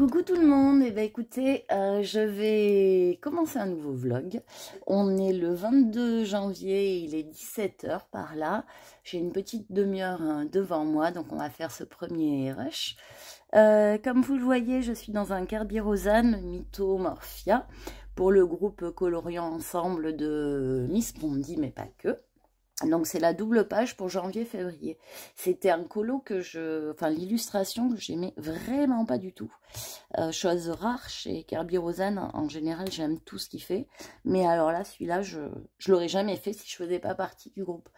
Coucou tout le monde, eh ben, écoutez, euh, je vais commencer un nouveau vlog. On est le 22 janvier, il est 17h par là. J'ai une petite demi-heure hein, devant moi, donc on va faire ce premier rush. Euh, comme vous le voyez, je suis dans un carbirosane Mythomorphia pour le groupe Coloriant Ensemble de Miss Pondy, mais pas que. Donc c'est la double page pour janvier-février. C'était un colo que je... Enfin l'illustration que j'aimais vraiment pas du tout. Euh, chose rare chez Kirby Rosen. En général j'aime tout ce qu'il fait. Mais alors là celui-là je, ne l'aurais jamais fait si je faisais pas partie du groupe.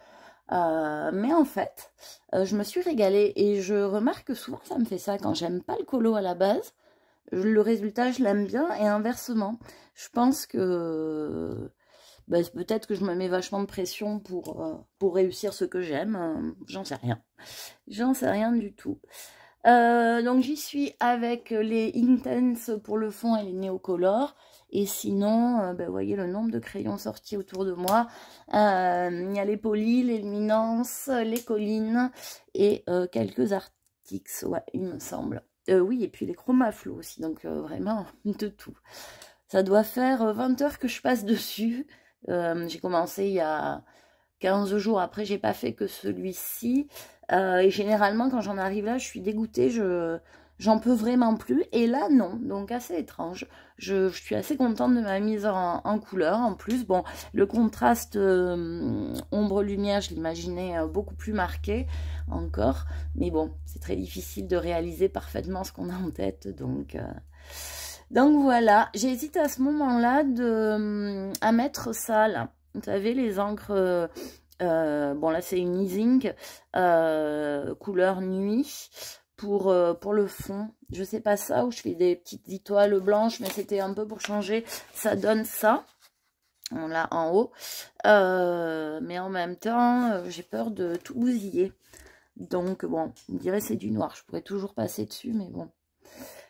Euh, mais en fait euh, je me suis régalée. Et je remarque que souvent ça me fait ça. Quand j'aime pas le colo à la base, le résultat je l'aime bien. Et inversement je pense que bah, peut-être que je me mets vachement de pression pour, euh, pour réussir ce que j'aime. Euh, j'en sais rien. J'en sais rien du tout. Euh, donc j'y suis avec les Intense pour le fond et les Néocolor. Et sinon, vous bah, voyez le nombre de crayons sortis autour de moi. Il y a les polis, les luminances, les collines et quelques Artix, ouais, il me semble. oui, et puis les chromaflots aussi, donc vraiment de tout. Ça doit faire 20 heures que je passe dessus. Euh, j'ai commencé il y a 15 jours. Après, j'ai pas fait que celui-ci. Euh, et généralement, quand j'en arrive là, je suis dégoûtée. Je j'en peux vraiment plus. Et là, non. Donc, assez étrange. Je, je suis assez contente de ma mise en, couleur. En plus, bon, le contraste euh, ombre-lumière, je l'imaginais beaucoup plus marqué encore. Mais bon, c'est très difficile de réaliser parfaitement ce qu'on a en tête. Donc... Donc voilà, j'hésite à ce moment-là euh, à mettre ça là. Vous savez, les encres... Euh, euh, bon là c'est une easing couleur nuit pour, pour le fond. Je sais pas ça où je fais des petites étoiles blanches mais c'était un peu pour changer. Ça donne ça. On l'a en haut. mais en même temps j'ai peur de tout bousiller. Donc bon, dirais que c'est du noir. Je pourrais toujours passer dessus mais bon.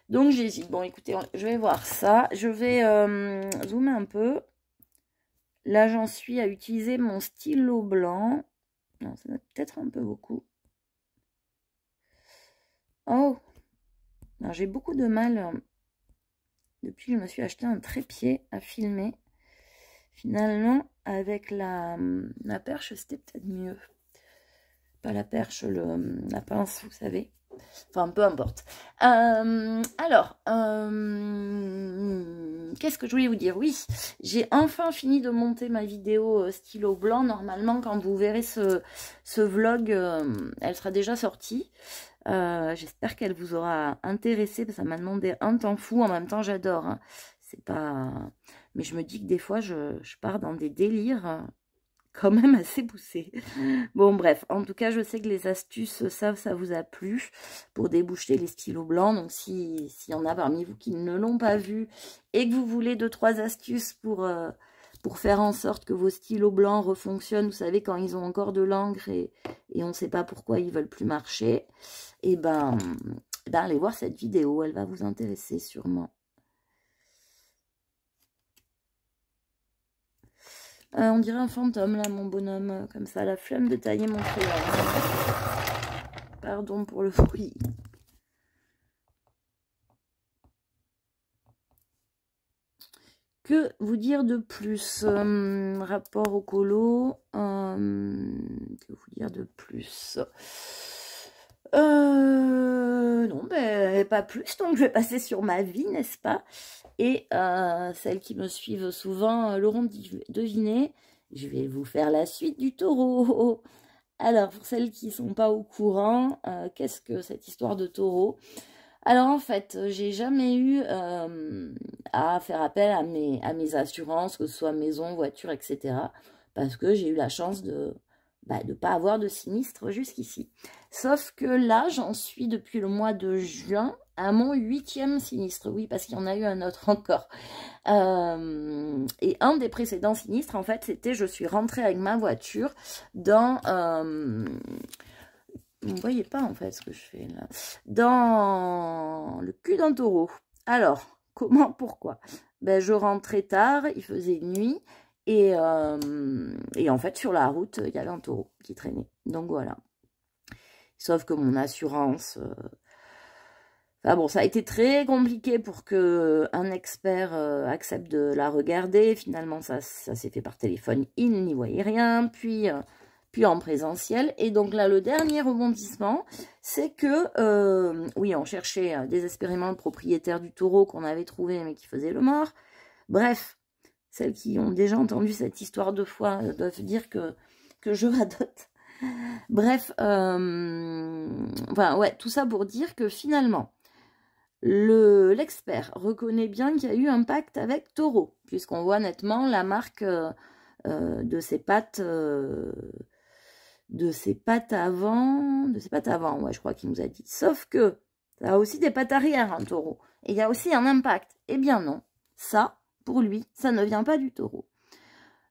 Donc j'hésite. Bon, écoutez, je vais voir ça. Je vais euh, zoomer un peu. Là, j'en suis à utiliser mon stylo blanc. Non, ça peut-être un peu beaucoup. Oh J'ai beaucoup de mal, euh, depuis que je me suis acheté un trépied à filmer. Finalement, avec la, la perche, c'était peut-être mieux. Pas la perche, le, la pince, vous savez. Enfin, peu importe. Euh, alors, euh, qu'est-ce que je voulais vous dire Oui, j'ai enfin fini de monter ma vidéo euh, stylo blanc. Normalement, quand vous verrez ce, ce vlog, elle sera déjà sortie. J'espère qu'elle vous aura intéressé, parce que ça m'a demandé un temps fou. En même temps, j'adore. Hein. C'est pas... Mais je me dis que des fois, je, je pars dans des délires hein quand même assez poussé. Mm. Bon, bref. En tout cas, je sais que les astuces, ça, ça vous a plu pour déboucher les stylos blancs. Donc, s'il y en a parmi vous qui ne l'ont pas vu et que vous voulez deux, trois astuces pour, euh, pour faire en sorte que vos stylos blancs refonctionnent, vous savez, quand ils ont encore de l'encre et, et on ne sait pas pourquoi ils veulent plus marcher, et eh ben, ben, allez voir cette vidéo. Elle va vous intéresser sûrement. Euh, on dirait un fantôme, là, mon bonhomme. Euh, comme ça, la flemme de tailler mon crayon. Pardon pour le fruit. Que vous dire de plus euh, Rapport au colo. que vous dire de plus euh, non, ben, pas plus, donc je vais passer sur ma vie, n'est-ce pas Et euh, celles qui me suivent souvent euh, l'auront deviné, je vais vous faire la suite du taureau. Alors, pour celles qui ne sont pas au courant, euh, qu'est-ce que cette histoire de taureau alors en fait, j'ai jamais eu à faire appel à mes, à mes assurances, que ce soit maison, voiture, etc. Parce que j'ai eu la chance de, bah, de ne pas avoir de sinistre jusqu'ici. Sauf que là, j'en suis depuis le mois de juin à mon huitième sinistre. Oui, parce qu'il y en a eu un autre encore. Euh, et un des précédents sinistres, en fait, c'était je suis rentrée avec ma voiture dans... Euh, vous ne voyez pas, en fait, ce que je fais là. Dans le cul d'un taureau. Alors, comment, pourquoi ben, Je rentrais tard, il faisait nuit. Euh, et, en fait, sur la route, il y avait un taureau qui traînait. Donc voilà. Sauf que mon assurance... Euh, enfin bon, ça a été très compliqué pour que expert euh, accepte de la regarder. Finalement, ça, ça s'est fait par téléphone. Il n'y voyait rien. Puis, puis en présentiel. Et donc là, le dernier rebondissement, c'est que... oui, on cherchait désespérément le propriétaire du taureau qu'on avait trouvé mais qui faisait le mort. Bref, celles qui ont déjà entendu cette histoire deux fois euh, doivent dire que, que je radote. Bref, euh, ouais, tout ça pour dire que finalement, l'expert reconnaît bien qu'il y a eu un pacte avec Taureau, puisqu'on voit nettement la marque euh, de ses pattes, de ses pattes avant, de ses pattes avant, je crois qu'il nous a dit. Sauf que ça a aussi des pattes arrière, un hein, taureau, et il y a aussi un impact. Eh bien non, ça, pour lui, ça ne vient pas du taureau.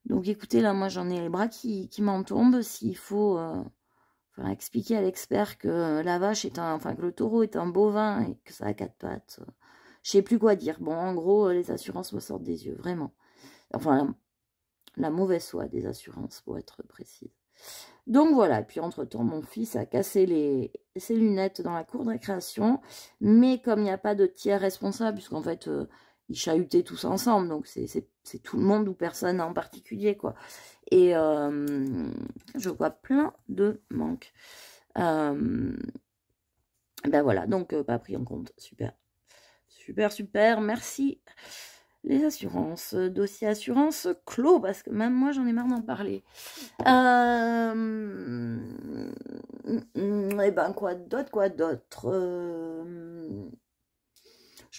Donc écoutez, là, moi j'en ai les bras qui, qui m'en tombent. S'il faut euh, expliquer à l'expert que la vache est un. Enfin, que le taureau est un bovin et que ça a quatre pattes, Je euh, je sais plus quoi dire. Bon, en gros, euh, les assurances me sortent des yeux, vraiment. Enfin, la, mauvaise foi des assurances, pour être précise. Donc voilà, puis entre-temps, mon fils a cassé les, ses lunettes dans la cour de récréation, mais comme il n'y a pas de tiers responsable, puisqu'en fait, ils tous ensemble, donc c'est tout le monde ou personne en particulier, quoi. Et je vois plein de manques. ben voilà, donc pas pris en compte, super. Super, super, merci. Les assurances, dossier assurance clos, parce que même moi j'en ai marre d'en parler. Et ben quoi d'autre, quoi d'autre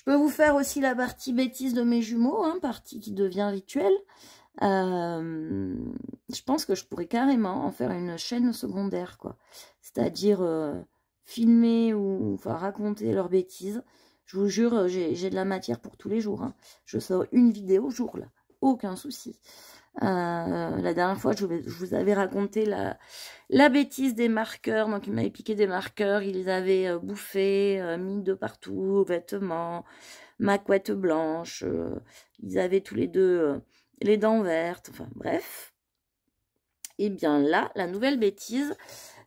je peux vous faire aussi la partie bêtise de mes jumeaux, hein, partie qui devient rituelle. Euh, je pense que je pourrais carrément en faire une chaîne secondaire, quoi. C'est-à-dire euh, filmer ou enfin, raconter leurs bêtises. Je vous jure, j'ai de la matière pour tous les jours. Hein. Je sors une vidéo jour, là. Aucun souci. Euh, la dernière fois, je, vous avais raconté la, bêtise des marqueurs. Donc, il m'avait piqué des marqueurs. ils les euh, bouffé, bouffés, euh, mis de partout, vêtements, ma couette blanche. ils avaient tous les deux les dents vertes. Enfin, bref. Et eh bien là, la nouvelle bêtise,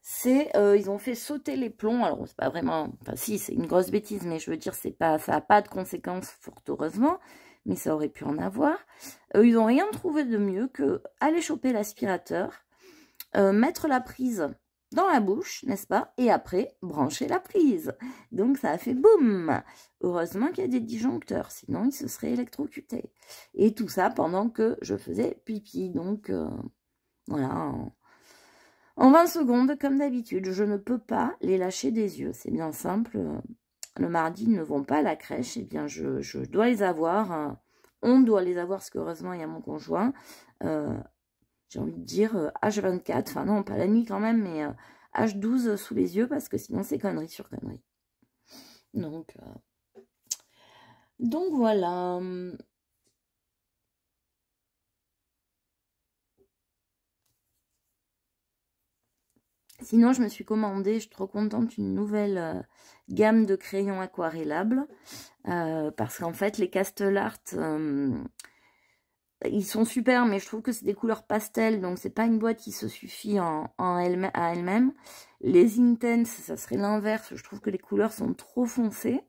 c'est ils ont fait sauter les plombs. Alors, c'est pas vraiment... Enfin, si, c'est une grosse bêtise, mais je veux dire, c'est pas, ça n'a pas de conséquences, fort heureusement mais ça aurait pu en avoir. Euh, ils n'ont rien trouvé de mieux que aller choper l'aspirateur, euh, mettre la prise dans la bouche, n'est-ce pas Et après, brancher la prise. Donc, ça a fait boum Heureusement qu'il y a des disjoncteurs, sinon ils se seraient électrocutés. Et tout ça pendant que je faisais pipi. Donc, euh, voilà, en, en 20 secondes, comme d'habitude, je ne peux pas les lâcher des yeux. C'est bien simple le mardi ne vont pas à la crèche, eh bien je, dois les avoir, euh, on doit les avoir, parce qu'heureusement il y a mon conjoint, euh, j'ai envie de dire H24, euh, enfin non, pas la nuit quand même, mais H12 sous les yeux, parce que sinon c'est connerie sur connerie. Donc, donc voilà, Sinon, je me suis commandé, je suis trop contente, une nouvelle euh, gamme de crayons aquarellables. Euh, parce qu'en fait, les Castelart, euh, ils sont super, mais je trouve que c'est des couleurs pastel. Donc, c'est pas une boîte qui se suffit en, elle, à elle-même. Les Intense, ça serait l'inverse. Je trouve que les couleurs sont trop foncées.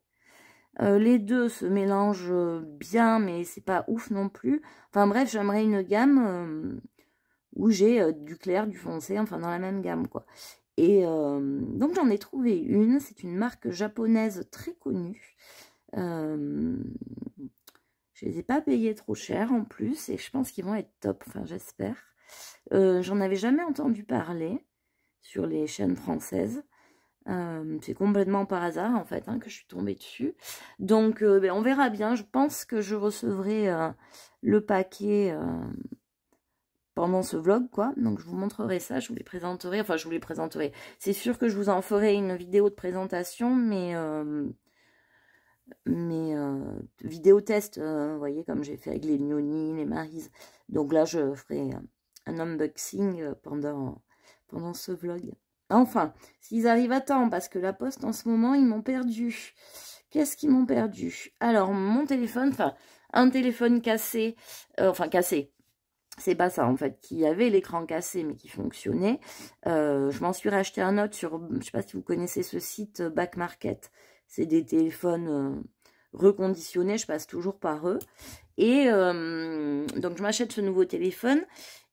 les deux se mélangent bien, mais c'est pas ouf non plus. Enfin bref, j'aimerais une gamme où j'ai euh, du clair, du foncé, enfin dans la même gamme quoi. Et euh, donc j'en ai trouvé une, c'est une marque japonaise très connue. Euh, je les ai pas payées trop cher en plus et je pense qu'ils vont être top, enfin j'espère. j'en avais jamais entendu parler sur les chaînes françaises. c'est complètement par hasard en fait hein, que je suis tombée dessus. Donc ben, on verra bien. Je pense que je recevrai le paquet pendant ce vlog, quoi. Donc, je vous montrerai ça, je vous les présenterai. Enfin, je vous les présenterai. C'est sûr que je vous en ferai une vidéo de présentation, mais... Euh, mais euh, vidéo test, euh, vous voyez, comme j'ai fait avec les Mioni, les marise Donc là, je ferai un unboxing pendant, pendant ce vlog. Enfin, s'ils arrivent à temps, parce que la poste, en ce moment, ils m'ont perdu. Qu'est-ce qu'ils m'ont perdu Alors, mon téléphone, enfin, un téléphone cassé, enfin cassé, c'est pas ça en fait, qui avait l'écran cassé mais qui fonctionnait. Euh, je m'en suis racheté un autre sur, je sais pas si vous connaissez ce site euh, Back Market, c'est des téléphones euh, reconditionnés, je passe toujours par eux. Et donc je m'achète ce nouveau téléphone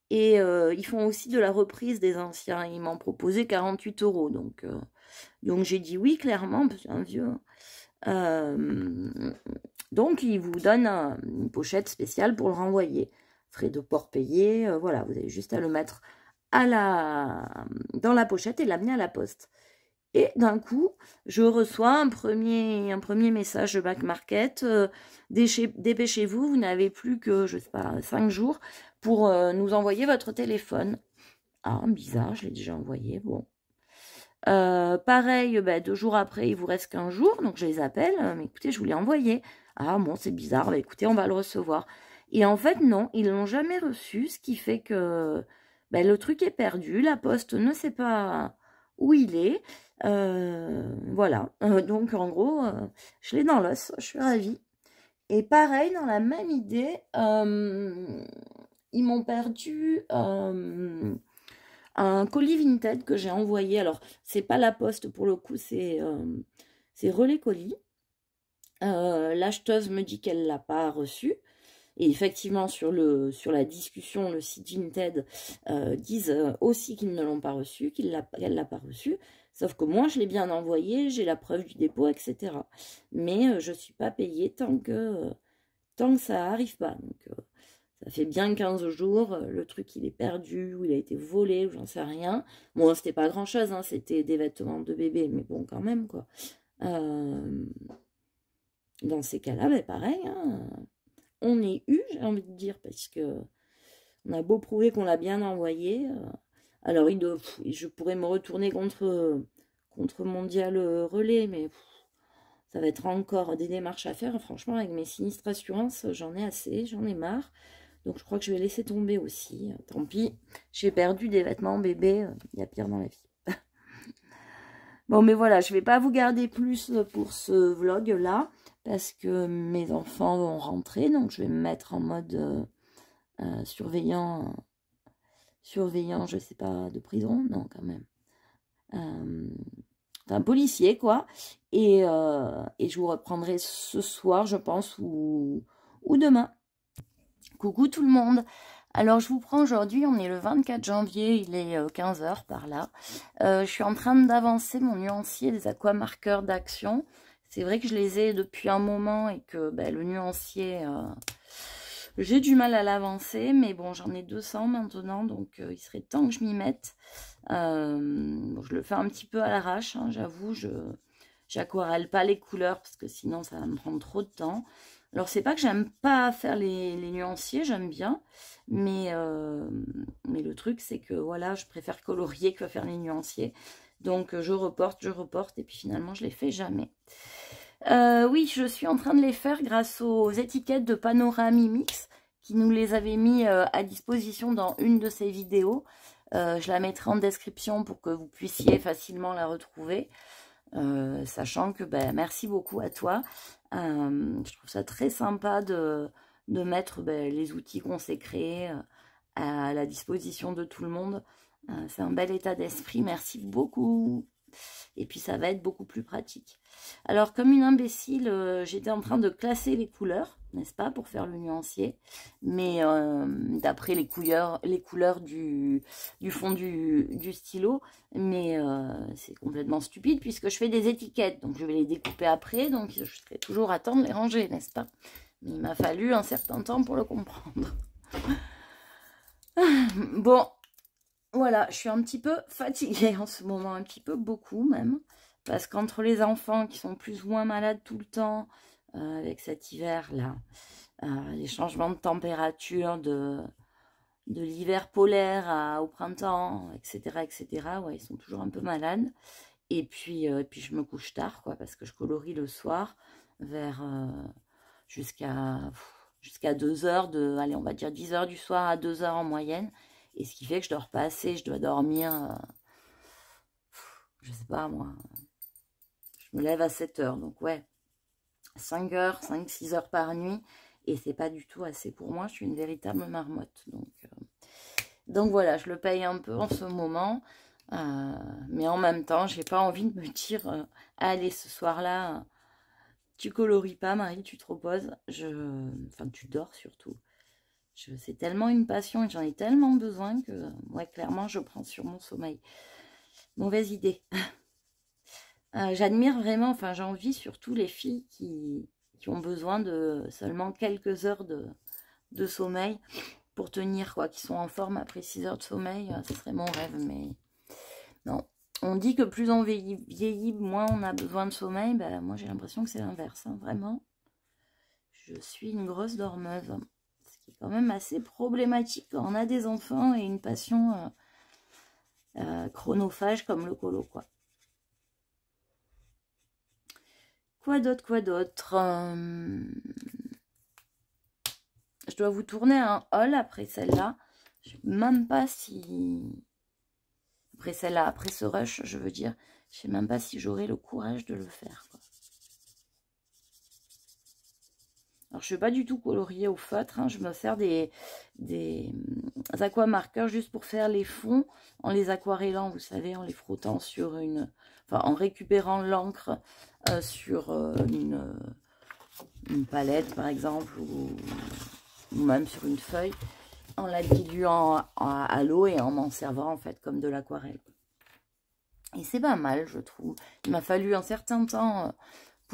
et ils font aussi de la reprise des anciens, ils m'ont proposé 48 euros donc, donc j'ai dit oui clairement, parce que c'est un vieux. Hein. donc ils vous donnent une pochette spéciale pour le renvoyer frais de port payé, euh, voilà, vous avez juste à le mettre à la, dans la pochette et l'amener à la poste. Et d'un coup, je reçois un premier, un premier message de back market. Euh, dépêchez-vous, vous, n'avez plus que, je sais pas, cinq jours pour euh, nous envoyer votre téléphone. Ah, bizarre, je l'ai déjà envoyé, bon. pareil, ben, deux jours après, il vous reste qu'un jour, donc je les appelle. Hein, mais écoutez, je vous l'ai envoyé. Ah bon, c'est bizarre, ben, écoutez, on va le recevoir. Et en fait, non, ils l'ont jamais reçu, ce qui fait que ben, le truc est perdu. La poste ne sait pas où il est. Euh, voilà. Euh, donc, en gros, euh, je l'ai dans l'os. Je suis ravie. Et pareil, dans la même idée, ils m'ont perdu un colis Vinted que j'ai envoyé. Alors, c'est pas la poste pour le coup, c'est relais colis. L'acheteuse me dit qu'elle l'a pas reçu. Et effectivement, sur, le, sur la discussion, le site euh, disent euh, aussi qu'ils ne l'ont pas reçu, qu'elle ne l'a pas reçu. Sauf que moi, je l'ai bien envoyé, j'ai la preuve du dépôt, etc. Mais euh, je ne suis pas payée tant que, tant que ça n'arrive pas. Donc, ça fait bien 15 jours, le truc il est perdu, ou il a été volé, ou j'en sais rien. Bon, c'était pas grand chose, hein, c'était des vêtements de bébé, mais bon, quand même, quoi. Dans ces cas-là, ben, pareil, hein on est eu, j'ai envie de dire, parce que on a beau prouver qu'on l'a bien envoyé. Euh, alors, il je pourrais me retourner contre, contre Mondial euh, Relais, mais ça va être encore des démarches à faire. Franchement, avec mes sinistres assurances, j'en ai assez, j'en ai marre. Donc, je crois que je vais laisser tomber aussi. Tant pis, j'ai perdu des vêtements bébé. Euh, il y a pire dans la vie. bon, mais voilà, je ne vais pas vous garder plus pour ce vlog-là parce que mes enfants vont rentrer, donc je vais me mettre en mode euh, euh, surveillant, surveillant, je sais pas, de prison, non quand même. Euh, enfin, policier, quoi. Et, je vous reprendrai ce soir, je pense, ou, ou demain. Coucou tout le monde alors je vous prends aujourd'hui, on est le 24 janvier, il est 15h par là. je suis en train d'avancer mon nuancier des aquamarqueurs d'action c'est vrai que je les ai depuis un moment et que ben, le nuancier, euh, j'ai du mal à l'avancer. Mais bon, j'en ai 200 maintenant, donc euh, il serait temps que je m'y mette. Euh, je le fais un petit peu à l'arrache, hein, j'avoue. Je n'aquarelle pas les couleurs parce que sinon, ça va me prendre trop de temps. Alors, c'est pas que j'aime pas faire les, nuanciers, j'aime bien, mais, mais le truc, c'est que voilà, je préfère colorier que faire les nuanciers. Donc, euh, je reporte, je reporte, et puis finalement, je les fais jamais. Euh, oui, je suis en train de les faire grâce aux étiquettes de Panorama Mix qui nous les avaient mis euh, à disposition dans une de ces vidéos. je la mettrai en description pour que vous puissiez facilement la retrouver. sachant que ben, merci beaucoup à toi. je trouve ça très sympa de, de mettre ben, les outils qu'on à la disposition de tout le monde. Euh, c'est un bel état d'esprit, merci beaucoup. Et puis ça va être beaucoup plus pratique. Alors comme une imbécile, euh, j'étais en train de classer les couleurs, n'est-ce pas, pour faire le nuancier. Mais euh, d'après les couleurs, les couleurs du, fond du, du, stylo. Mais c'est complètement stupide puisque je fais des étiquettes. Donc je vais les découper après, donc je serai toujours à temps de les ranger, n'est-ce pas Mais il m'a fallu un certain temps pour le comprendre. bon, voilà, je suis un petit peu fatiguée en ce moment, un petit peu beaucoup même. Parce qu'entre les enfants qui sont plus ou moins malades tout le temps, euh, avec cet hiver-là, euh, les changements de température, de, l'hiver polaire au printemps, etc., etc., ouais, ils sont toujours un peu malades. Et puis, euh, et puis je me couche tard, quoi, parce que je colorie le soir vers jusqu'à jusqu'à 2 heures, de, allez, on va dire 10 heures du soir à 2 heures en moyenne. Et ce qui fait que je dors pas assez, je dois dormir, euh, je sais pas moi, je me lève à 7 heures, donc ouais, 5 heures, 5, 6 heures par nuit, et c'est pas du tout assez pour moi, je suis une véritable marmotte, donc, euh. donc voilà, je le paye un peu en ce moment, euh, mais en même temps, j'ai pas envie de me dire, allez ce soir-là, tu coloris pas Marie, tu te reposes, je... enfin tu dors surtout, c'est tellement une passion et j'en ai tellement besoin que moi, clairement, je prends sur mon sommeil. Mauvaise idée. Euh, j'admire vraiment, enfin, j'envie surtout les filles qui, ont besoin de seulement quelques heures de, de sommeil pour tenir, quoi, qui sont en forme après 6 heures de sommeil. Euh, ce serait mon rêve, mais non. On dit que plus on vieillit, moins on a besoin de sommeil. Ben, moi, j'ai l'impression que c'est l'inverse, hein, vraiment. Je suis une grosse dormeuse qui quand même assez problématique quand on a des enfants et une passion euh, euh, chronophage comme le colo, quoi. Quoi d'autre, quoi d'autre euh, Je dois vous tourner un hall après celle-là. Je sais même pas si... Après celle-là, après ce rush, je veux dire, je sais même pas si j'aurai le courage de le faire. Alors, je ne vais pas du tout colorier au feutre. Hein. Je me sers des, des hum, aquamarqueurs juste pour faire les fonds en les aquarellant, vous savez, en les frottant sur une... Enfin, en récupérant l'encre euh, sur euh, euh, une, palette, par exemple, ou, même sur une feuille, en la diluant à, l'eau et en m'en servant, en fait, comme de l'aquarelle. Et c'est pas mal, je trouve. Il m'a fallu un certain temps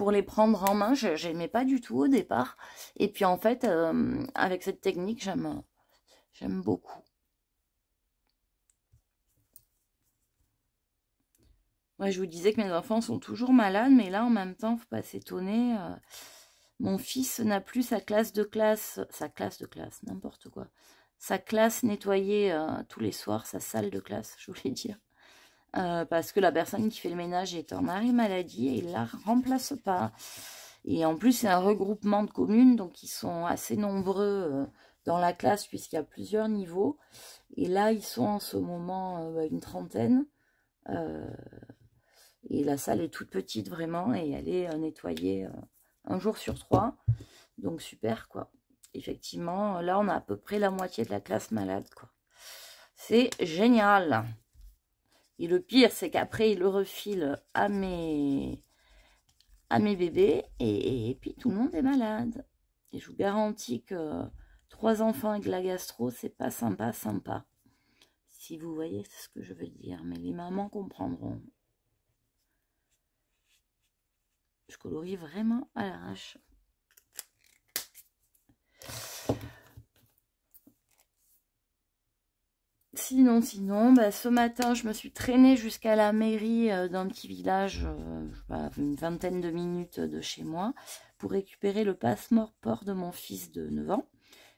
pour les prendre en main. Je n'aimais pas du tout au départ. Et puis en fait, euh, avec cette technique, j'aime j'aime beaucoup. moi je vous disais que mes enfants sont toujours malades, mais là, en même temps, faut pas s'étonner. Euh, mon fils n'a plus sa classe de classe, sa classe de classe, n'importe quoi. Sa classe nettoyée euh, tous les soirs, sa salle de classe, je voulais dire. Euh, parce que la personne qui fait le ménage est en arrêt maladie et il la remplace pas. Et en plus, c'est un regroupement de communes, donc ils sont assez nombreux euh, dans la classe puisqu'il y a plusieurs niveaux. Et là, ils sont en ce moment euh, bah, une trentaine. et la salle est toute petite vraiment et elle est nettoyée un jour sur trois. Donc super quoi. Effectivement, là on a à peu près la moitié de la classe malade quoi. C'est génial. Et le pire, c'est qu'après, il le refile à mes, à mes bébés. Et, puis, tout le monde est malade. Et je vous garantis que trois enfants avec la gastro, c'est pas sympa, sympa. Si vous voyez ce que je veux dire. Mais les mamans comprendront. Je colorie vraiment à l'arrache. sinon, sinon, bah, ce matin, je me suis traînée jusqu'à la mairie euh, d'un petit village, euh, une vingtaine de minutes de chez moi, pour récupérer le passe mort port de mon fils de 9 ans.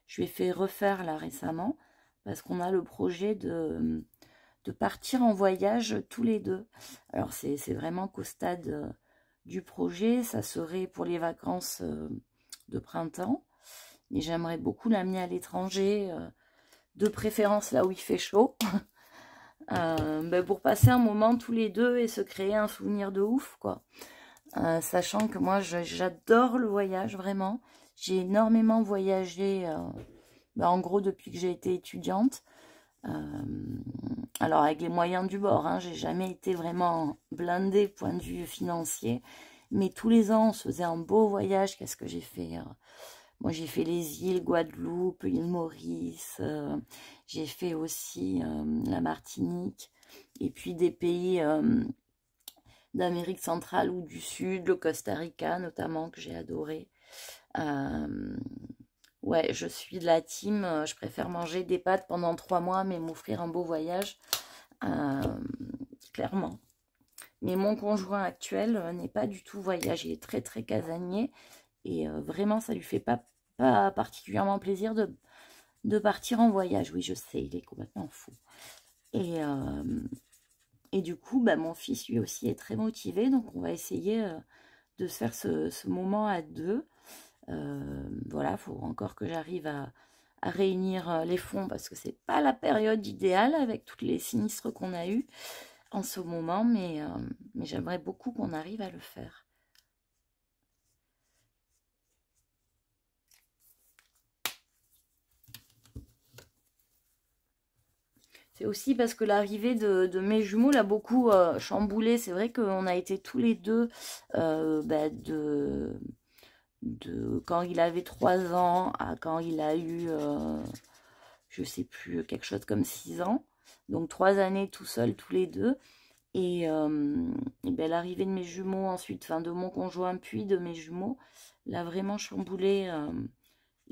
Je lui ai fait refaire là récemment, parce qu'on a le projet de, de partir en voyage tous les deux. Alors, c'est vraiment qu'au stade euh, du projet, ça serait pour les vacances de printemps. Et j'aimerais beaucoup l'amener à l'étranger, de préférence là où il fait chaud, euh, ben, pour passer un moment tous les deux et se créer un souvenir de ouf, quoi. Euh, sachant que moi, j'adore le voyage, vraiment. J'ai énormément voyagé, euh, ben, en gros, depuis que j'ai été étudiante. alors, avec les moyens du bord, hein, j'ai jamais été vraiment blindée point de vue financier. Mais tous les ans, on se faisait un beau voyage. Qu'est-ce que j'ai fait moi, j'ai fait les îles Guadeloupe, l'île Maurice. Euh, j'ai fait aussi euh, la Martinique. Et puis des pays euh, d'Amérique centrale ou du Sud, le Costa Rica notamment, que j'ai adoré. ouais, je suis de la team. Je préfère manger des pâtes pendant trois mois, mais m'offrir un beau voyage. clairement. Mais mon conjoint actuel n'est pas du tout voyagé, très très casanier. Et vraiment, ça lui fait pas particulièrement plaisir de, de partir en voyage. Oui, je sais, il est complètement fou. Et, euh, et du coup, bah, mon fils, lui aussi, est très motivé. Donc, on va essayer euh, de se faire ce, moment à deux. Euh, voilà, faut encore que j'arrive à, réunir les fonds parce que c'est pas la période idéale avec toutes les sinistres qu'on a eu en ce moment. mais j'aimerais beaucoup qu'on arrive à le faire. aussi parce que l'arrivée de, mes jumeaux l'a beaucoup euh, chamboulé. C'est vrai qu'on a été tous les deux euh, bah, de, quand il avait 3 ans à quand il a eu, euh, je sais plus, quelque chose comme 6 ans. Donc 3 années tout seul, tous les deux. Et, ben, l'arrivée de mes jumeaux ensuite, enfin de mon conjoint, puis de mes jumeaux, l'a vraiment chamboulé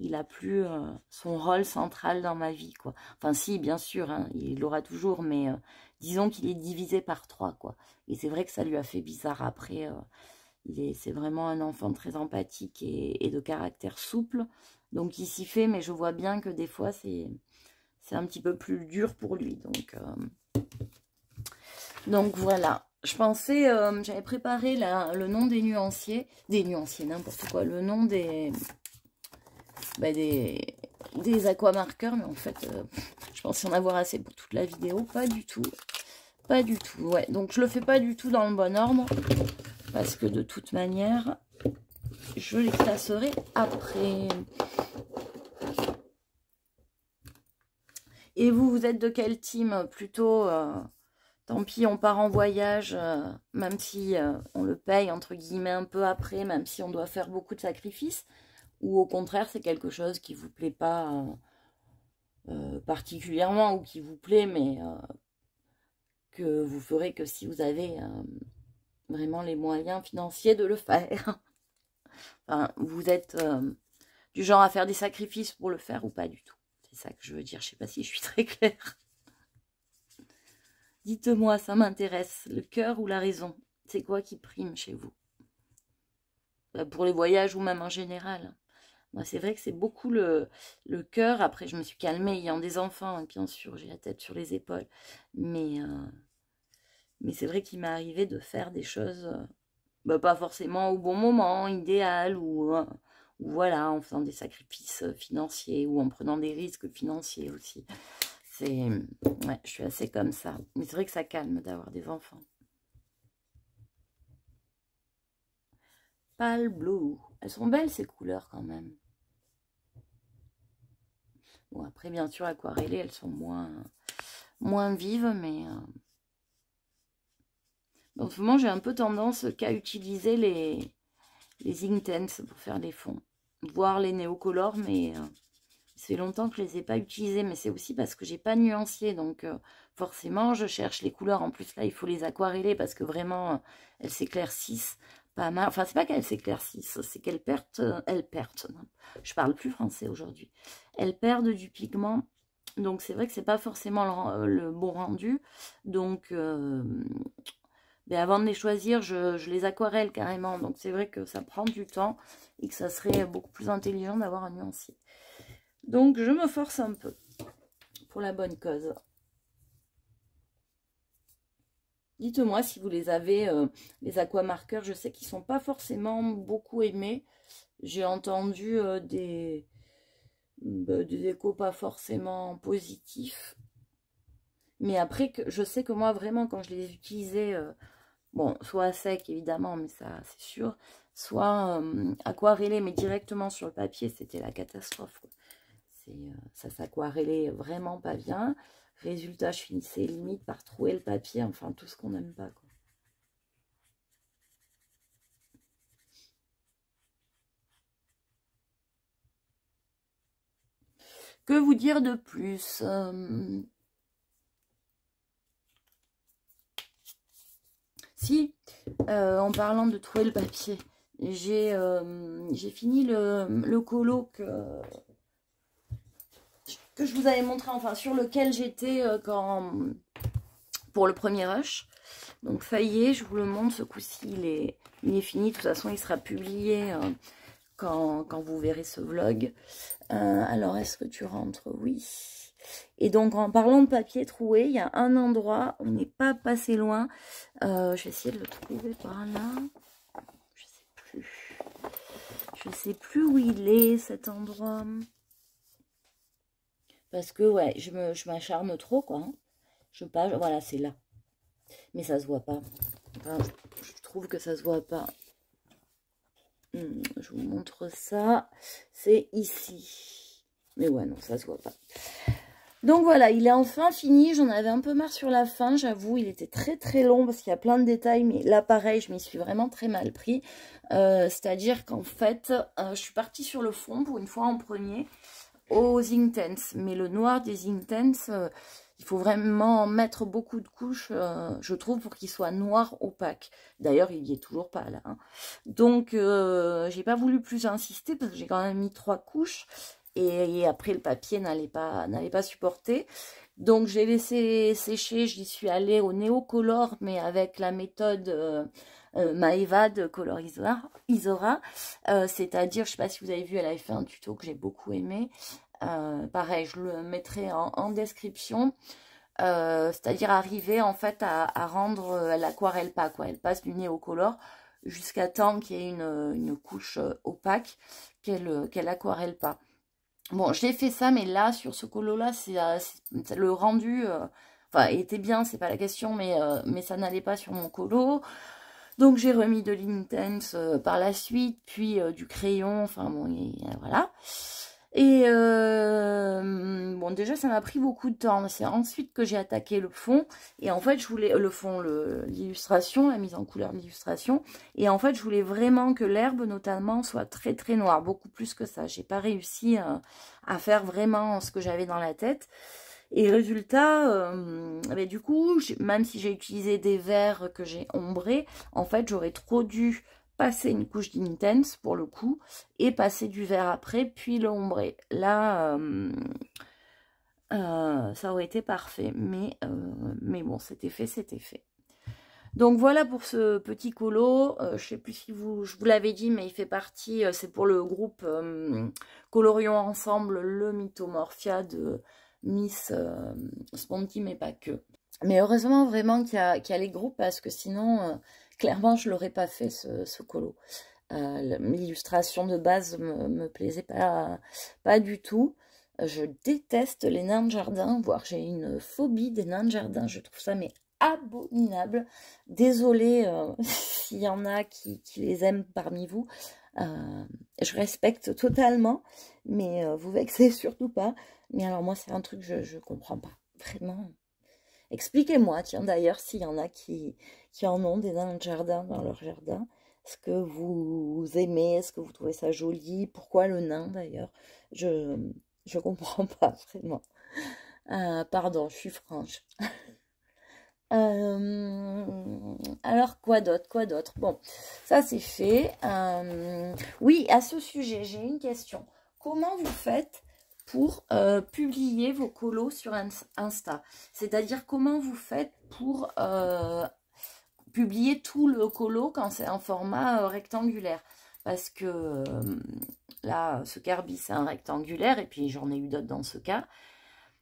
il a plus euh, son rôle central dans ma vie, quoi. Enfin, si, bien sûr, hein, il l'aura toujours, mais euh, disons qu'il est divisé par trois, quoi. Et c'est vrai que ça lui a fait bizarre. Après, euh, c'est vraiment un enfant très empathique et, de caractère souple, donc il s'y fait, mais je vois bien que des fois, c'est un petit peu plus dur pour lui, donc... Donc voilà, je pensais, j'avais préparé le nom des nuanciers, des nuanciers, n'importe quoi, le nom des, bah, des, des aquamarqueurs, mais en fait, euh, je pensais en avoir assez pour toute la vidéo. Pas du tout. Pas du tout, ouais. Donc, je le fais pas du tout dans le bon ordre, parce que de toute manière, je les classerai après. Et vous, vous êtes de quel team Plutôt, euh, tant pis, on part en voyage, euh, même si on le paye, entre guillemets, un peu après, même si on doit faire beaucoup de sacrifices ou au contraire c'est quelque chose qui vous plaît pas euh, euh, particulièrement ou qui vous plaît mais euh, que vous ferez que si vous avez vraiment les moyens financiers de le faire. vous êtes du genre à faire des sacrifices pour le faire ou pas du tout. C'est ça que je veux dire, je sais pas si je suis très claire. Dites-moi, ça m'intéresse, le cœur ou la raison C'est quoi qui prime chez vous bah, Pour les voyages ou même en général c'est vrai que c'est beaucoup le, le cœur. Après, je me suis calmée ayant des enfants, bien sûr, j'ai la tête sur les épaules. Mais, euh, mais c'est vrai qu'il m'est arrivé de faire des choses, euh, bah, pas forcément au bon moment, idéal, ou, euh, voilà, en faisant des sacrifices financiers, ou en prenant des risques financiers aussi. C'est, je suis assez comme ça. Mais c'est vrai que ça calme d'avoir des enfants. Pale blue. Elles sont belles ces couleurs quand même après, bien sûr, aquarellées, elles sont moins, moins vives, mais... En euh, ce moment, j'ai un peu tendance qu'à utiliser les, les Intense pour faire des fonds, Voir les néocolores, mais c'est euh, fait longtemps que je les ai pas utilisés, mais c'est aussi parce que j'ai pas nuancié, donc euh, forcément je cherche les couleurs, en plus là il faut les aquareller parce que vraiment elles s'éclaircissent, pas mal. Enfin, c'est pas qu'elles s'éclaircissent, c'est qu'elles perdent, euh, elles perdent. Je parle plus français aujourd'hui. Elles perdent du pigment. Donc c'est vrai que c'est pas forcément le, euh, bon rendu. Donc mais euh, ben, avant de les choisir, je, je les aquarelle carrément. Donc c'est vrai que ça prend du temps et que ça serait beaucoup plus intelligent d'avoir un nuancier. Donc je me force un peu pour la bonne cause. Dites-moi si vous les avez, euh, les aquamarqueurs. Je sais qu'ils ne sont pas forcément beaucoup aimés. J'ai entendu euh, des, bah, des échos pas forcément positifs. Mais après, je sais que moi, vraiment, quand je les utilisais, euh, bon, soit à sec, évidemment, mais ça, c'est sûr, soit aquarellé, mais directement sur le papier, c'était la catastrophe. Ça s'aquarellait vraiment pas bien. Résultat, je finissais limite par trouver le papier, enfin tout ce qu'on n'aime pas. Quoi. Que vous dire de plus euh? Si, euh, en parlant de trouver le papier, j'ai euh, fini le, le colloque que je vous avais montré, enfin sur lequel j'étais euh, quand pour le premier rush. Donc ça je vous le montre, ce coup-ci il est, fini, de toute façon il sera publié euh, quand, vous verrez ce vlog. Euh, alors est-ce que tu rentres Oui. Et donc en parlant de papier troué, il y a un endroit, on n'est pas passé loin. je vais essayer de le trouver par là. Je sais plus. Je sais plus où il est cet endroit. Parce que, ouais, je m'acharme je trop, quoi. Hein. Je pas, voilà, c'est là. Mais ça se voit pas. je trouve que ça se voit pas. Hmm, je vous montre ça. C'est ici. Mais ouais, non, ça se voit pas. Donc voilà, il est enfin fini. J'en avais un peu marre sur la fin, j'avoue. Il était très très long parce qu'il y a plein de détails. Mais là, pareil, je m'y suis vraiment très mal pris. Euh, c'est-à-dire qu'en fait, euh, je suis partie sur le fond pour une fois en premier aux Intense. Mais le noir des Intense, euh, il faut vraiment mettre beaucoup de couches, euh, je trouve, pour qu'il soit noir opaque. D'ailleurs, il n'y est toujours pas là. Hein. Donc, euh, j'ai pas voulu plus insister parce que j'ai quand même mis trois couches. Et, après, le papier n'allait pas, pas supporter. Donc, j'ai laissé sécher. J'y suis allée au néocolore mais avec la méthode Ma euh, Maeva de Color Isora, euh, c'est-à-dire, je ne sais pas si vous avez vu, elle avait fait un tuto que j'ai beaucoup aimé, euh, pareil, je le mettrai en, description, c'est-à-dire arriver en fait à, rendre l'aquarelle pas, quoi, elle passe du néocolore jusqu'à temps qu'il y ait une, couche opaque qu'elle aquarelle pas. Bon, j'ai fait ça, mais là, sur ce colo-là, c'est le rendu... était bien, c'est pas la question, mais, mais ça n'allait pas sur mon colo. Donc j'ai remis de l'intense euh, par la suite, puis euh, du crayon, enfin bon, et, voilà. Et euh, bon, déjà ça m'a pris beaucoup de temps. C'est ensuite que j'ai attaqué le fond. Et en fait, je voulais le fond, l'illustration, la mise en couleur de l'illustration. Et en fait, je voulais vraiment que l'herbe, notamment, soit très très noire, beaucoup plus que ça. J'ai pas réussi à faire vraiment ce que j'avais dans la tête. Et résultat, euh, bah, du coup, même si j'ai utilisé des verres que j'ai ombrés, en fait, j'aurais trop dû passer une couche d'intense pour le coup et passer du verre après, puis l'ombrer. Là, euh, euh, ça aurait été parfait, mais, mais bon, c'était fait, c'était fait. Donc voilà pour ce petit colo. Je ne sais plus si vous, je vous l'avais dit, mais il fait partie, c'est pour le groupe Colorions Ensemble, le Mythomorphia de Miss euh, Sponti, mais pas que. Mais heureusement vraiment qu'il y, a les groupes parce que sinon, euh, clairement, je l'aurais pas fait ce, colo. Euh, l'illustration de base me, me plaisait pas, du tout. Je déteste les nains de jardin, voire j'ai une phobie des nains de jardin. Je trouve ça mais abominable. Désolée s'il y en a qui, les aiment parmi vous. je respecte totalement, mais vous vexez surtout pas. Mais alors moi, c'est un truc que je ne comprends pas, vraiment. Expliquez-moi, tiens, d'ailleurs, s'il y en a qui, qui en ont des nains de jardin, dans leur jardin, ce que vous aimez, est-ce que vous trouvez ça joli, pourquoi le nain, d'ailleurs, je ne comprends pas, vraiment. Euh, pardon, je suis franche. Euh, alors quoi d'autre Quoi d'autre Bon, ça c'est fait. Euh, oui, à ce sujet, j'ai une question. Comment vous faites pour euh, publier vos colos sur Insta. C'est-à-dire comment vous faites pour euh, publier tout le colo quand c'est en format euh, rectangulaire. Parce que là, ce carbis c'est un rectangulaire, et puis j'en ai eu d'autres dans ce cas.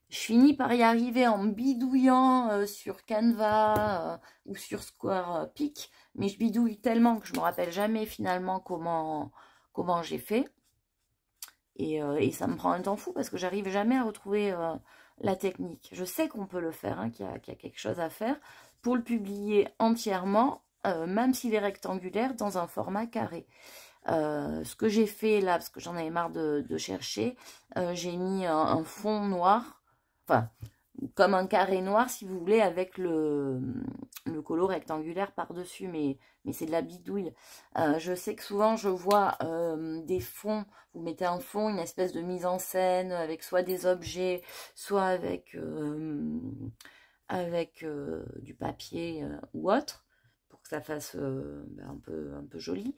Je finis par y arriver en bidouillant sur Canva ou sur Square mais je bidouille tellement que je me rappelle jamais finalement comment, comment j'ai fait. Euh, et, ça me prend un temps fou parce que j'arrive jamais à retrouver euh, la technique. Je sais qu'on peut le faire, hein, qu'il y, a quelque chose à faire pour le publier entièrement, euh, même s'il est rectangulaire, dans un format carré. ce que j'ai fait là, parce que j'en avais marre de, chercher, j'ai mis un, fond noir, enfin comme un carré noir, si vous voulez, avec le, le colo rectangulaire par-dessus, mais, mais c'est de la bidouille. Euh, je sais que souvent, je vois euh, des fonds, vous mettez un fond, une espèce de mise en scène, avec soit des objets, soit avec, euh, avec du papier ou autre, pour que ça fasse ben, un, peu, un peu joli.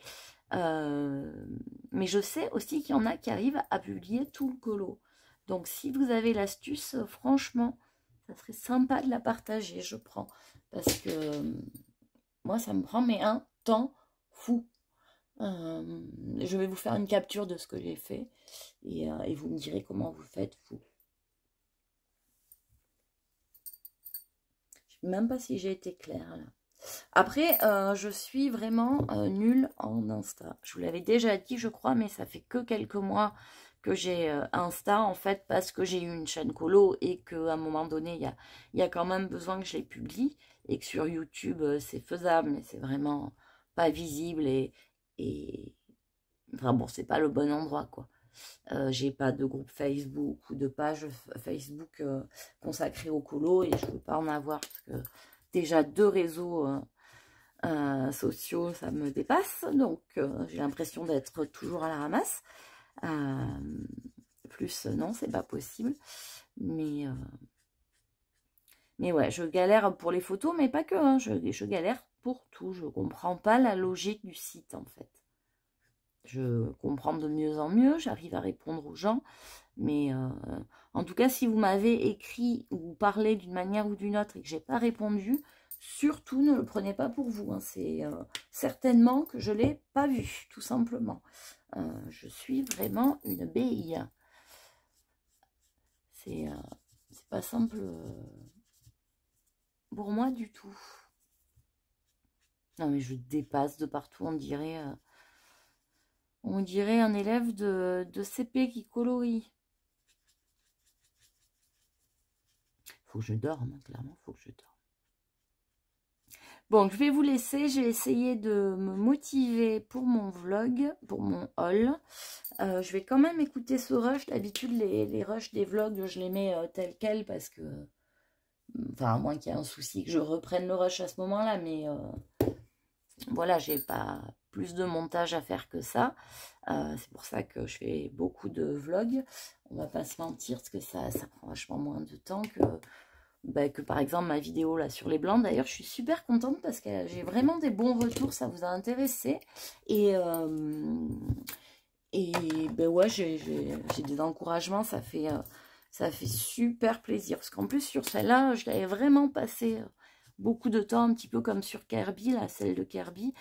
mais je sais aussi qu'il y en a qui arrivent à publier tout le colo. Donc si vous avez l'astuce, franchement, ça serait sympa de la partager, je prends. Parce que euh, moi, ça me prend mais un temps fou. Euh, je vais vous faire une capture de ce que j'ai fait et, euh, vous me direz comment vous faites, vous. même pas si j'ai été claire, là. Après, je suis vraiment nulle en Insta. Je vous l'avais déjà dit, je crois, mais ça fait que quelques mois que j'ai euh, Insta en fait parce que j'ai eu une chaîne colo et qu'à un moment donné il y a, y a, quand même besoin que je les publie et que sur YouTube euh, c'est faisable mais c'est vraiment pas visible et, et... enfin bon c'est pas le bon endroit quoi. Euh, j'ai pas de groupe Facebook ou de page Facebook consacrée au colo et je veux pas en avoir parce que déjà deux réseaux sociaux ça me dépasse donc j'ai l'impression d'être toujours à la ramasse. Euh, plus, euh, non, c'est pas possible. Mais, euh, mais ouais, je galère pour les photos, mais pas que. Hein. je, galère pour tout. Je comprends pas la logique du site, en fait. Je comprends de mieux en mieux, j'arrive à répondre aux gens. Mais en tout cas, si vous m'avez écrit ou parlé d'une manière ou d'une autre et que j'ai pas répondu, surtout ne le prenez pas pour vous. Hein. C'est certainement que je l'ai pas vu, tout simplement. Euh, je suis vraiment une bille. Euh, c'est pas simple euh, pour moi du tout. Non mais je dépasse de partout, on dirait, on dirait un élève de, de CP qui colorie. Faut que je dorme, clairement, faut que je dorme. Bon, je vais vous laisser. J'ai essayé de me motiver pour mon vlog, pour mon haul. Euh, je vais quand même écouter ce rush. D'habitude, les, rushs des vlogs, je les mets tel euh, tels quels parce que... Enfin, à moins qu'il y ait un souci, que je reprenne le rush à ce moment-là. Mais euh, voilà, j'ai pas plus de montage à faire que ça. C'est pour ça que je fais beaucoup de vlogs. On va pas se mentir parce que ça, ça prend vachement moins de temps que bah, que par exemple ma vidéo là sur les blancs. D'ailleurs, je suis super contente parce que j'ai vraiment des bons retours, ça vous a intéressé. Et, euh, et ben ouais, j'ai des encouragements, ça fait, euh, ça fait super plaisir. Parce qu'en plus, sur celle-là, je l'avais vraiment passé euh, beaucoup de temps, un petit peu comme sur Kirby, là, celle de Kirby.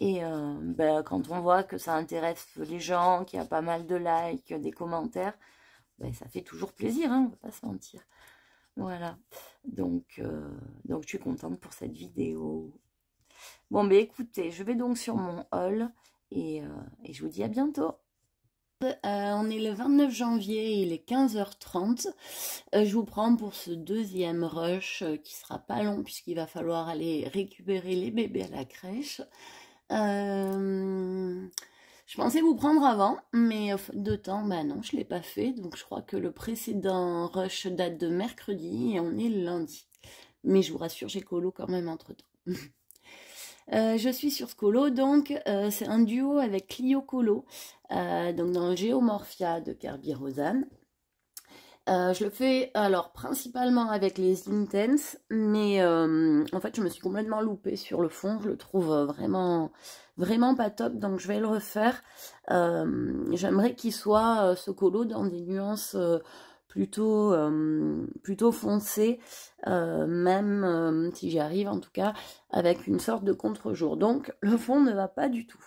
Et ben, quand on voit que ça intéresse les gens, qu'il y a pas mal de likes, des commentaires, ben, ça fait toujours plaisir, hein, on va pas se mentir. Voilà. Donc, euh, donc, je suis contente pour cette vidéo. Bon, mais ben, écoutez, je vais donc sur mon hall et, euh, et je vous dis à bientôt. Euh, on est le 29 janvier, il est 15h30. je vous prends pour ce deuxième rush qui qui sera pas long puisqu'il va falloir aller récupérer les bébés à la crèche. Je pensais vous prendre avant, mais euh, de temps, bah non, je ne l'ai pas fait. Donc je crois que le précédent rush date de mercredi et on est lundi. Mais je vous rassure, j'ai colo quand même entre-temps. Euh, je suis sur Colo, donc euh, c'est un duo avec Clio Colo, donc dans le Géomorphia de Kirby euh, je le fais alors principalement avec les Intense, mais euh, en fait je me suis complètement loupée sur le fond, je le trouve euh, vraiment vraiment pas top, donc je vais le refaire. J'aimerais qu'il soit ce colo dans des nuances plutôt, euh, plutôt foncé, euh, même euh, si j'y arrive en tout cas, avec une sorte de contre-jour. Donc le fond ne va pas du tout.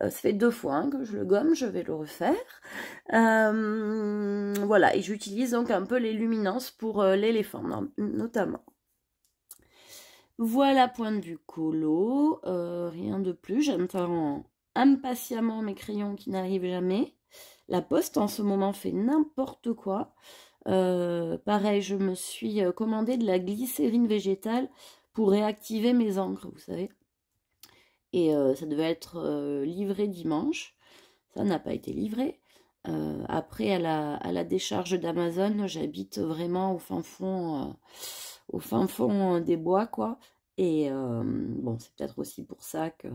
ça fait deux fois hein, que je le gomme, je vais le refaire. voilà, et j'utilise donc un peu les luminances pour l'éléphant notamment. Voilà, point du colo, rien de plus, j'attends impatiemment mes crayons qui n'arrivent jamais. La Poste en ce moment fait n'importe quoi. Euh, pareil, je me suis euh, commandé de la glycérine végétale pour réactiver mes encres, vous savez. Et euh, ça devait être livré dimanche. Ça n'a pas été livré. après, à la, à la décharge d'Amazon, j'habite vraiment au fin fond, au fin fond des bois, quoi. Et bon, c'est peut-être aussi pour ça que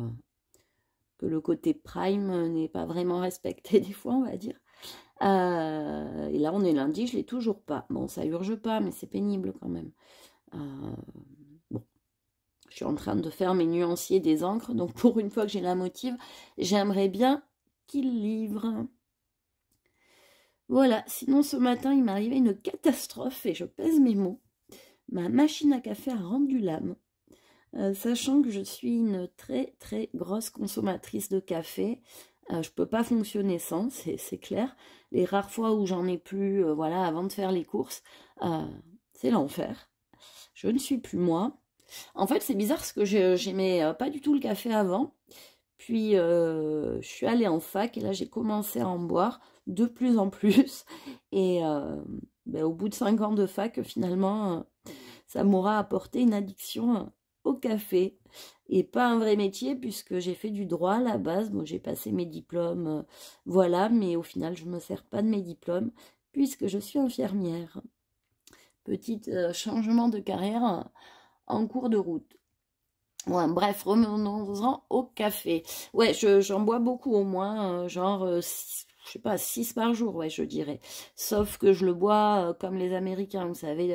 que le côté prime n'est pas vraiment respecté des fois, on va dire. Euh, et là, on est lundi, je l'ai toujours pas. Bon, ça urge pas, mais c'est pénible quand même. Euh, bon, je suis en train de faire mes nuanciers des encres, donc pour une fois que j'ai la motive, j'aimerais bien qu'il livre. Voilà, sinon ce matin, il m'est arrivé une catastrophe et je pèse mes mots. Ma machine à café a rendu l'âme. Euh, sachant que je suis une très très grosse consommatrice de café, je euh, je peux pas fonctionner sans, c'est clair. Les rares fois où j'en ai plus, euh, voilà, avant de faire les courses, c'est l'enfer. Je ne suis plus moi. En fait, c'est bizarre parce que j'aimais pas du tout le café avant. Puis je suis allée en fac et là j'ai commencé à en boire de plus en plus. Et ben, au bout de 5 ans de fac, finalement, ça m'aura apporté une addiction café. Et pas un vrai métier puisque j'ai fait du droit à la base. Bon, j'ai passé mes diplômes, euh, voilà, mais au final, je ne me sers pas de mes diplômes puisque je suis infirmière. Petit euh, changement de carrière euh, en cours de route. Ouais, bref, revenons-en au café. Ouais, j'en bois beaucoup au moins, genre, je sais pas, 6 par jour, ouais, je dirais. Sauf que je le bois comme les Américains, vous savez,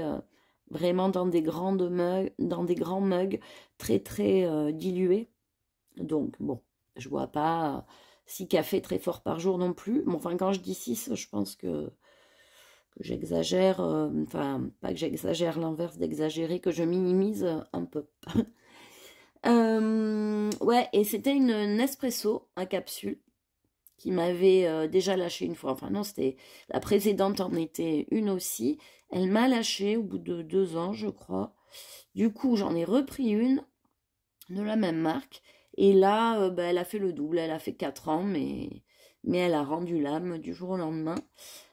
vraiment dans des, grandes mugs, dans des grands mugs très très euh, dilués. Donc bon, je vois pas euh, six cafés très fort par jour non plus. Bon, enfin quand je dis 6, je pense que, que j'exagère, euh, enfin pas que j'exagère, l'inverse d'exagérer, que je minimise un peu. ouais, et c'était une espresso à capsule m'avait euh, déjà lâché une fois. Enfin non, c'était la précédente en était une aussi. Elle m'a lâché au bout de deux ans, je crois. Du coup, j'en ai repris une de la même marque. Et là, euh, bah, elle a fait le double. Elle a fait quatre ans, mais, mais elle a rendu l'âme du jour au lendemain.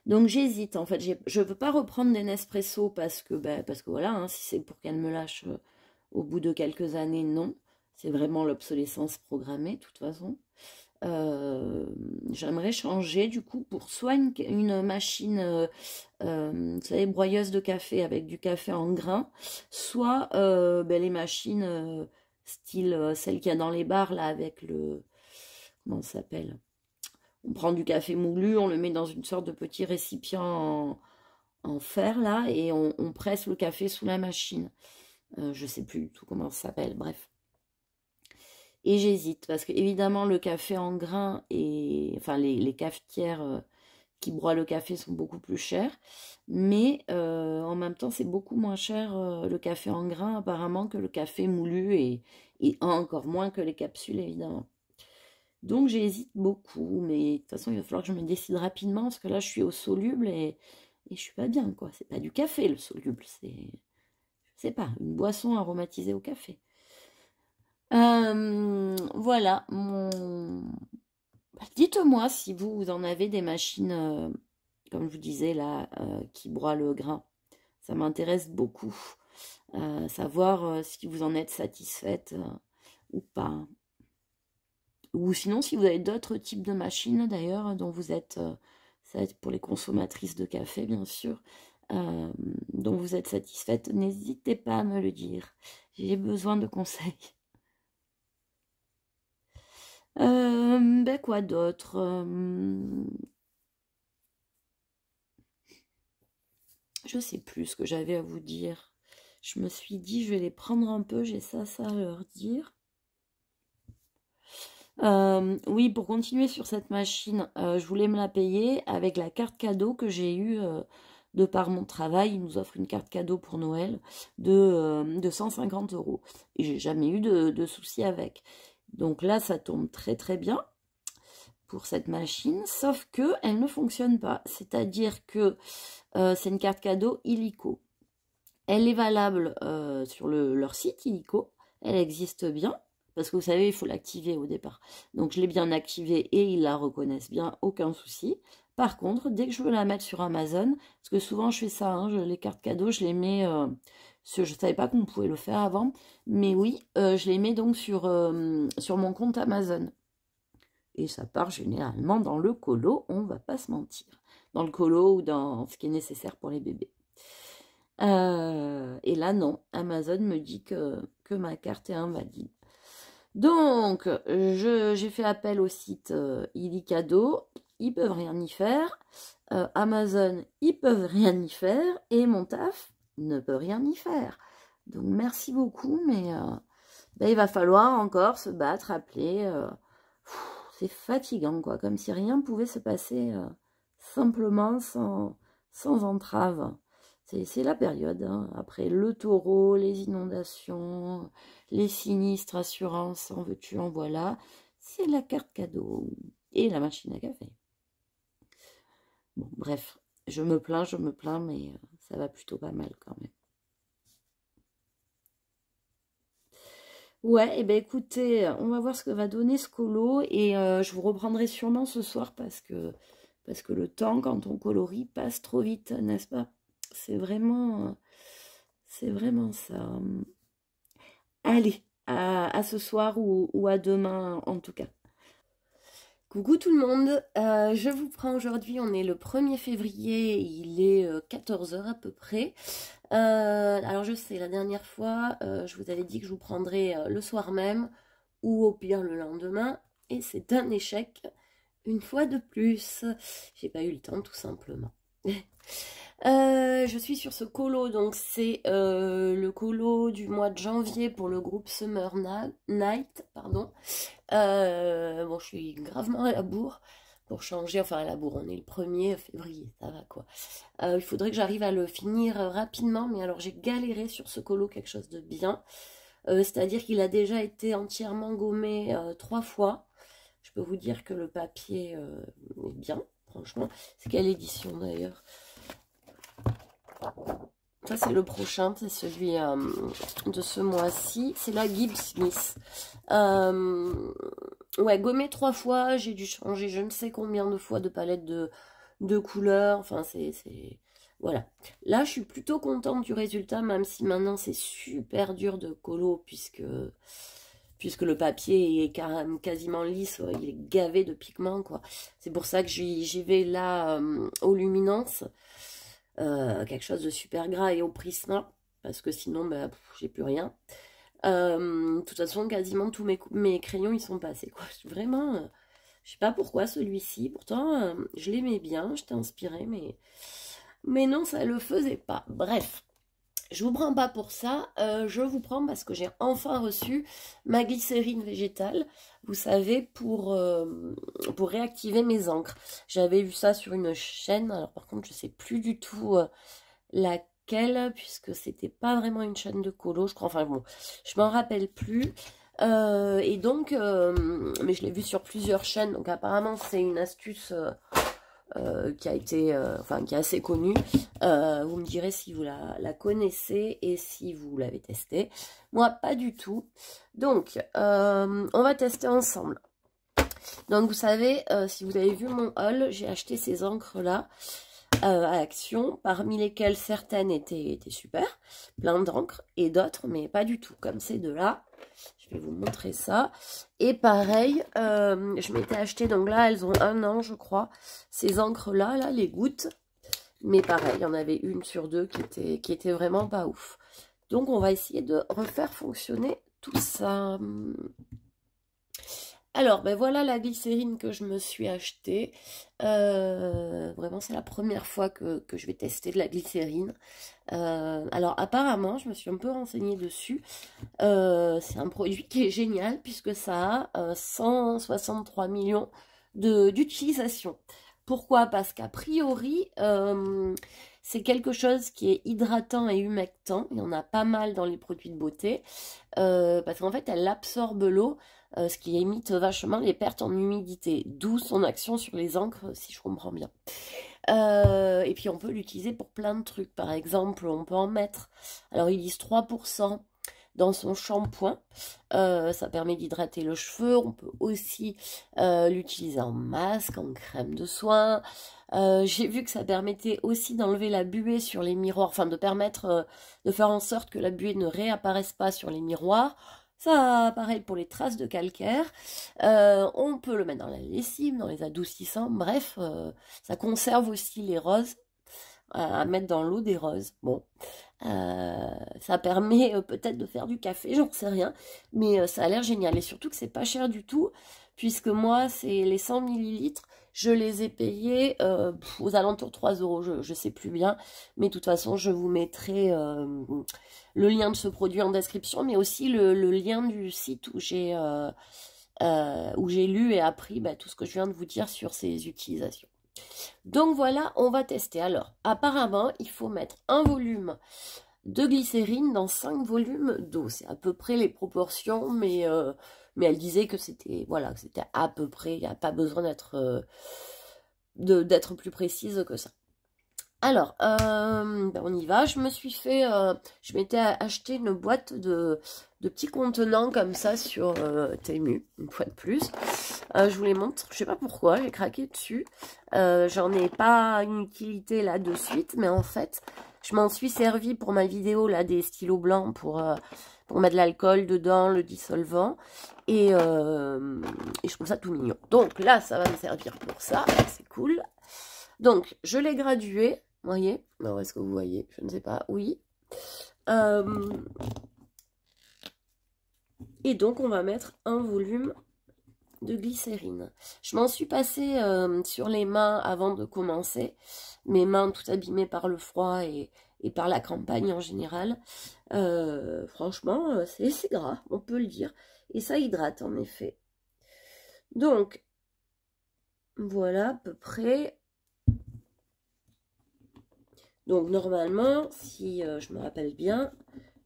Donc j'hésite. En fait, je ne veux pas reprendre des Nespresso parce que, ben parce que voilà, hein, si c'est pour qu'elle me lâche euh, au bout de quelques années, non. C'est vraiment l'obsolescence programmée, de toute façon. Euh, j'aimerais changer du coup pour soit une, machine, euh, euh, vous savez, broyeuse de café avec du café en grains, soit ben, les machines style celle qu'il y a dans les bars là avec le comment ça s'appelle On prend du café moulu, on le met dans une sorte de petit récipient en, fer là et on, on, presse le café sous la machine. je sais plus du tout comment ça s'appelle, bref. Et j'hésite parce que évidemment le café en grains et enfin les, cafetières euh, qui broient le café sont beaucoup plus chères, mais euh, en même temps c'est beaucoup moins cher euh, le café en grains apparemment que le café moulu et, encore moins que les capsules évidemment. Donc j'hésite beaucoup, mais de toute façon il va falloir que je me décide rapidement parce que là je suis au soluble et, et je suis pas bien quoi. C'est pas du café le soluble, c'est je pas une boisson aromatisée au café. Euh, voilà, bah, Dites-moi si vous, en avez des machines, euh, comme je vous disais là, euh, qui broient le grain. Ça m'intéresse beaucoup. savoir si vous en êtes satisfaite ou pas. Ou sinon, si vous avez d'autres types de machines d'ailleurs, dont vous êtes, ça va être pour les consommatrices de café bien sûr, dont vous êtes satisfaite, n'hésitez pas à me le dire. J'ai besoin de conseils. Euh, ben quoi d'autre euh, Je sais plus ce que j'avais à vous dire. Je me suis dit, je vais les prendre un peu, j'ai ça, ça à leur dire. Euh, oui, pour continuer sur cette machine, je voulais me la payer avec la carte cadeau que j'ai eue de par mon travail, ils nous offrent une carte cadeau pour Noël de, 150 euros. Et j'ai jamais eu de, de, soucis avec. Donc là, ça tombe très très bien pour cette machine, sauf que elle ne fonctionne pas. C'est-à-dire que euh, c'est une carte cadeau illico. Elle est valable euh, sur leur site illico. Elle existe bien. Parce que vous savez, il faut l'activer au départ. Donc je l'ai bien activée et ils la reconnaissent bien, aucun souci. Par contre, dès que je veux la mettre sur Amazon, parce que souvent je fais ça, hein, je, les cartes cadeaux, je les mets, euh, je ne savais pas qu'on pouvait le faire avant. Mais oui, euh, je les mets donc sur, euh, sur mon compte Amazon. Et ça part généralement dans le colo, on ne va pas se mentir. Dans le colo ou dans ce qui est nécessaire pour les bébés. Euh, et là, non, Amazon me dit que, que ma carte est invalide. Donc, j'ai fait appel au site euh, Ilicado. Ils peuvent rien y faire. Amazon, ils peuvent rien y faire. Et mon taf, ne peut rien y faire. Donc merci beaucoup, mais euh, ben, il va falloir encore se battre, appeler. Euh, c'est fatigant, quoi, comme si rien pouvait se passer euh, simplement sans, sans entrave. C'est la période, hein. après le taureau, les inondations, les sinistres, assurances, en veux-tu, en voilà. C'est la carte cadeau et la machine à café. Bon, bref, je me plains, je me plains, mais ça va plutôt pas mal quand même. Ouais, et eh ben écoutez, on va voir ce que va donner ce colo et euh, je vous reprendrai sûrement ce soir parce que, parce que le temps quand on colorie passe trop vite, n'est-ce pas C'est vraiment c'est vraiment ça. Allez, à, ce soir ou à demain en tout cas. Coucou tout le monde, euh, je vous prends aujourd'hui, on est le 1er février, il est 14h euh, à peu près. Euh, alors je sais, la dernière fois, je vous avais dit que je vous prendrais le soir même ou au pire le lendemain et c'est un échec une fois de plus. J'ai pas eu le temps tout simplement. Euh, je suis sur ce colo, donc c'est euh, le colo du mois de janvier pour le groupe Summer Night. Pardon. Euh, bon, je suis gravement à la bourre pour changer. Enfin, à la bourre, on est le 1er février, ça va quoi. il faudrait que j'arrive à le finir rapidement, mais alors j'ai galéré sur ce colo quelque chose de bien. C'est-à-dire qu'il a déjà été entièrement gommé trois fois. Je peux vous dire que le papier est bien, franchement. C'est quelle édition d'ailleurs ça, c'est le prochain, c'est celui euh, de ce mois-ci. C'est la Gibbs Smith. Euh, ouais, gommé trois fois, j'ai dû changer je ne sais combien de fois de palette de, de couleurs. Enfin, c'est... Voilà. Là, je suis plutôt contente du résultat, même si maintenant, c'est super dur de colo, puisque puisque le papier est quasiment lisse, il est gavé de pigments, quoi. C'est pour ça que j'y vais là euh, aux luminances. Euh, quelque chose de super gras et au prisma, parce que sinon, bah, j'ai plus rien. Euh, de toute façon, quasiment tous mes, crayons, ils sont passés, quoi. Vraiment, euh, je sais pas pourquoi celui-ci, pourtant, je l'aimais bien, j'étais inspirée, mais... Mais non, ça le faisait pas. Bref, je vous prends pas pour ça, euh, je vous prends parce que j'ai enfin reçu ma glycérine végétale, vous savez, pour, euh, pour réactiver mes encres. J'avais vu ça sur une chaîne, alors par contre je sais plus du tout euh, laquelle, puisque c'était pas vraiment une chaîne de colo, je crois, enfin bon, je m'en rappelle plus. et donc, mais je l'ai vu sur plusieurs chaînes, donc apparemment c'est une astuce euh, qui a été, euh, enfin, qui est assez connue. Euh, vous me direz si vous la, la connaissez et si vous l'avez testée. Moi, pas du tout. Donc, on va tester ensemble. Donc, vous savez, si vous avez vu mon haul, j'ai acheté ces encres-là. Euh, à actions, parmi lesquelles certaines étaient, super, plein d'encre, et d'autres, mais pas du tout, comme ces deux-là. Je vais vous montrer ça. Et pareil, euh, je m'étais acheté, donc là, elles ont un an, je crois, ces encres-là, là, les gouttes. Mais pareil, il y en avait une sur deux qui était, qui était vraiment pas ouf. Donc, on va essayer de refaire fonctionner tout ça. Alors, ben voilà la glycérine que je me suis achetée. Euh, vraiment, c'est la première fois que, je vais tester de la glycérine. Euh, alors, apparemment, je me suis un peu renseignée dessus. Euh, c'est un produit qui est génial puisque ça a 163 millions d'utilisations. Pourquoi Parce qu'a priori, c'est quelque chose qui est hydratant et humectant. Il y en a pas mal dans les produits de beauté. parce qu'en fait, elle absorbe l'eau euh, ce qui émite vachement les pertes en humidité, d'où son action sur les encres, si je comprends bien. Euh, et puis on peut l'utiliser pour plein de trucs, par exemple, on peut en mettre, alors il disent 3% dans son shampoing, euh, ça permet d'hydrater le cheveu, on peut aussi l'utiliser en masque, en crème de soin, j'ai vu que ça permettait aussi d'enlever la buée sur les miroirs, enfin de permettre de faire en sorte que la buée ne réapparaisse pas sur les miroirs, ça, pareil pour les traces de calcaire. Euh, on peut le mettre dans la lessive, dans les adoucissants. Bref, euh, ça conserve aussi les roses euh, à mettre dans l'eau des roses. Bon, ça permet peut-être de faire du café, j'en sais rien, mais ça a l'air génial. Et surtout que c'est pas cher du tout, puisque moi, c'est les 100 millilitres, je les ai payés euh, aux alentours 3 euros, je ne sais plus bien. Mais de toute façon, je vous mettrai euh, le lien de ce produit en description, mais aussi le, lien du site où j'ai euh, lu et appris bah, tout ce que je viens de vous dire sur ces utilisations. Donc voilà, on va tester. Alors, apparemment, il faut mettre un volume de glycérine dans 5 volumes d'eau. C'est à peu près les proportions, mais mais elle disait que c'était voilà, c'était à peu près, il n'y a pas besoin d'être euh, d'être plus précise que ça. Alors, euh, ben, on y va. Je me suis fait, euh, je m'étais acheté une boîte de, de, petits contenants comme ça sur Temu, une fois de plus. je vous les montre. Je sais pas pourquoi, j'ai craqué dessus. J'en ai pas une utilité là de suite, mais en fait, je m'en suis servi pour ma vidéo, là, des stylos blancs pour, euh, pour mettre de l'alcool dedans, le dissolvant. Euh, et, je trouve ça tout mignon. Donc là, ça va me servir pour ça. C'est cool. Donc, je l'ai gradué. Vous voyez est-ce que vous voyez Je ne sais pas. Oui. Euh, et donc, on va mettre un volume de glycérine. Je m'en suis passée euh, sur les mains avant de commencer, mes mains tout abîmées par le froid et, par la campagne en général. Euh, franchement, euh, c'est gras, on peut le dire. Et ça hydrate en effet. Donc, voilà à peu près. Donc normalement, si je me rappelle bien,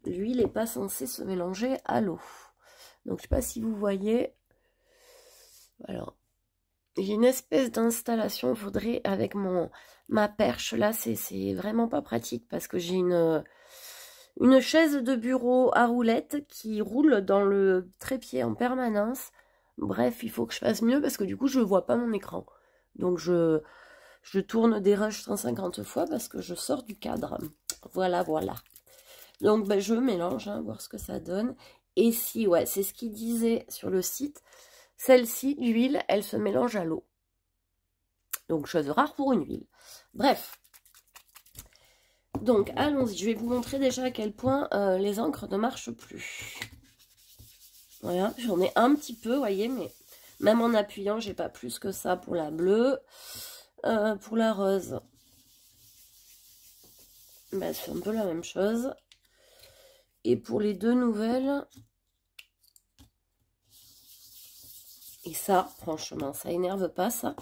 l'huile n'est pas censée se mélanger à l'eau. Donc je ne sais pas si vous voyez, alors, j'ai une espèce d'installation, faudrait, avec mon ma perche, là, c'est vraiment pas pratique parce que j'ai une, une chaise de bureau à roulettes qui roule dans le trépied en permanence. Bref, il faut que je fasse mieux parce que du coup, je vois pas mon écran. Donc, je, je tourne des rushs 150 fois parce que je sors du cadre. Voilà, voilà. Donc, ben, je mélange, hein, voir ce que ça donne. Et si, ouais, c'est ce qu'il disait sur le site, celle-ci, l'huile, elle se mélange à l'eau. Donc, chose rare pour une huile. Bref. Donc, allons-y. Je vais vous montrer déjà à quel point euh, les encres ne marchent plus. Voilà, j'en ai un petit peu, voyez, mais même en appuyant, j'ai pas plus que ça pour la bleue. Euh, pour la rose, bah, c'est un peu la même chose. Et pour les deux nouvelles, Et ça, franchement, ça énerve pas, ça.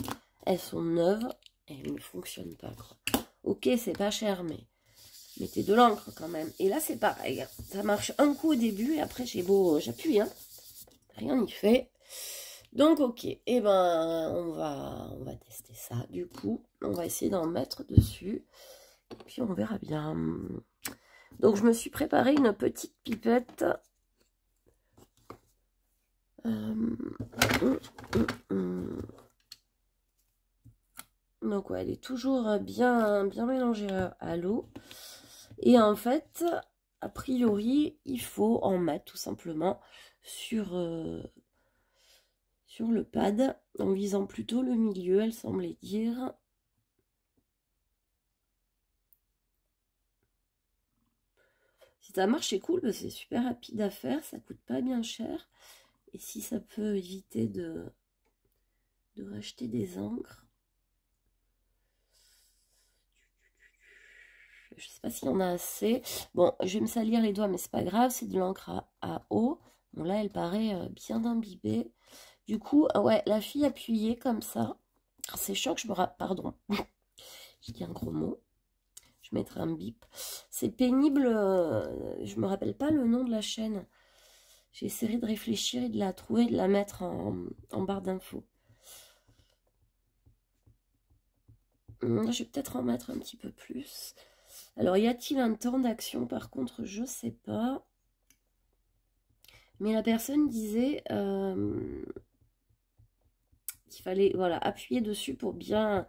Elles sont neuves et elles ne fonctionnent pas, Ok, c'est pas cher, mais mettez de l'encre quand même. Et là, c'est pareil. Hein. Ça marche un coup au début et après, j'ai beau... Euh, j'appuie, hein. Rien n'y fait. Donc, ok. Et eh ben, on va, on va tester ça. Du coup, on va essayer d'en mettre dessus. Et puis, on verra bien. Donc, je me suis préparé une petite pipette. Euh, Mm, mm, mm, Donc elle est toujours bien, bien mélangée euh, à l'eau. Et en fait, a priori, il faut en mettre tout simplement sur, euh, sur le pad en visant plutôt le milieu, elle semblait dire. Si ça marche, c'est cool, c'est super rapide à faire, ça coûte pas bien cher. Et si ça peut éviter de, de racheter des encres. Je sais pas s'il y en a assez. Bon, je vais me salir les doigts, mais c'est pas grave. C'est de l'encre à, eau. Bon, là, elle paraît euh, bien imbibée. Du coup, ah ouais, la fille appuyée comme ça. C'est chiant que je me... Pardon. je dit un gros mot. Je mettrai un bip. C'est pénible. Euh, je me rappelle pas le nom de la chaîne. J'ai essayé de réfléchir et de la trouver, de la mettre en, barre d'infos. Hmm, je vais peut-être en mettre un petit peu plus. Alors, y a-t-il un temps d'action Par contre, je ne sais pas. Mais la personne disait euh, qu'il fallait voilà, appuyer dessus pour bien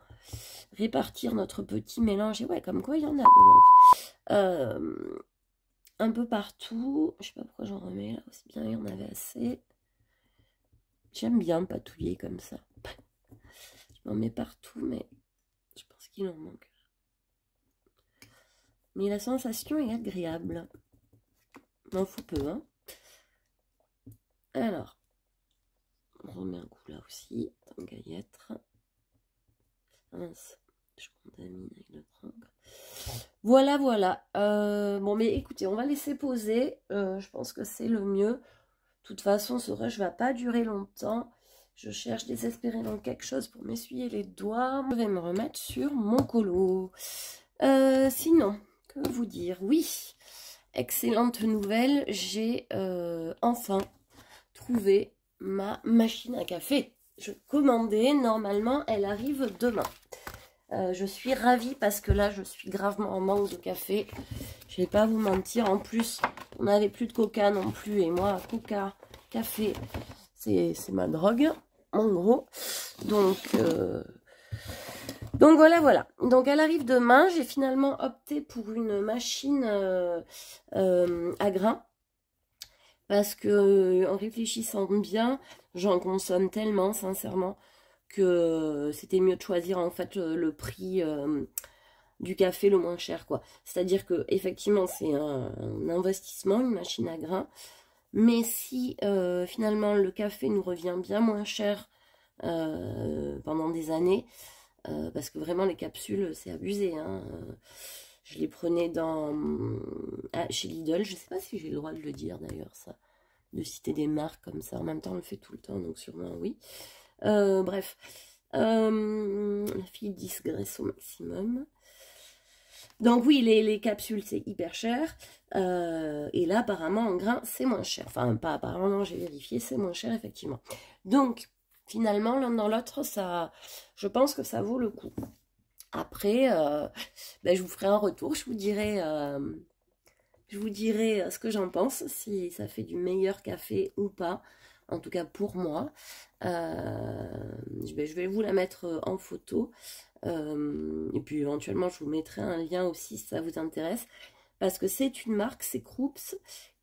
répartir notre petit mélange. Et ouais, comme quoi, il y en a de l'encre. Euh, un peu partout. Je sais pas pourquoi j'en remets là aussi bien, il y en avait assez. J'aime bien patouiller comme ça. je m'en mets partout, mais je pense qu'il en manque. Mais la sensation est agréable. M'en fout peu, hein. Alors, on remet un coup là aussi, tant qu'à Mince. Je contamine avec Voilà, voilà. Euh, bon, mais écoutez, on va laisser poser. Euh, je pense que c'est le mieux. De toute façon, ce rush va pas durer longtemps. Je cherche désespérément quelque chose pour m'essuyer les doigts. Je vais me remettre sur mon colo. Euh, sinon, que vous dire Oui, excellente nouvelle, j'ai enfin trouvé ma machine à café. Je commandais, normalement, elle arrive demain. Euh, je suis ravie parce que là, je suis gravement en manque de café. Je vais pas vous mentir. En plus, on n'avait plus de coca non plus. Et moi, coca, café, c'est ma drogue, en gros. Donc, euh, donc voilà, voilà. Donc elle arrive demain. J'ai finalement opté pour une machine euh, à grains. Parce que en réfléchissant bien, j'en consomme tellement, sincèrement que euh, c'était mieux de choisir en fait euh, le prix euh, du café le moins cher quoi. C'est-à-dire que effectivement c'est un, investissement, une machine à grains, mais si finalement le café nous revient bien moins cher pendant des années, parce que vraiment les capsules c'est abusé. Hein, je les prenais dans chez Lidl, je sais pas si j'ai le droit de le dire d'ailleurs ça, de citer des marques comme ça. En même temps on le fait tout le temps donc sûrement oui. Euh, bref. Euh, la fille disgrace au maximum. Donc oui, les, les capsules, c'est hyper cher. Euh, et là, apparemment, en grain, c'est moins cher. Enfin, pas apparemment, j'ai vérifié, c'est moins cher, effectivement. Donc, finalement, l'un dans l'autre, ça, je pense que ça vaut le coup. Après, ben, je vous ferai un retour, je vous dirai, je vous dirai ce que j'en pense, si ça fait du meilleur café ou pas. En tout cas pour moi. Euh, je, vais, vous la mettre euh, en photo. Euh, et puis éventuellement, je vous mettrai un lien aussi si ça vous intéresse. Parce que c'est une marque, c'est Krups.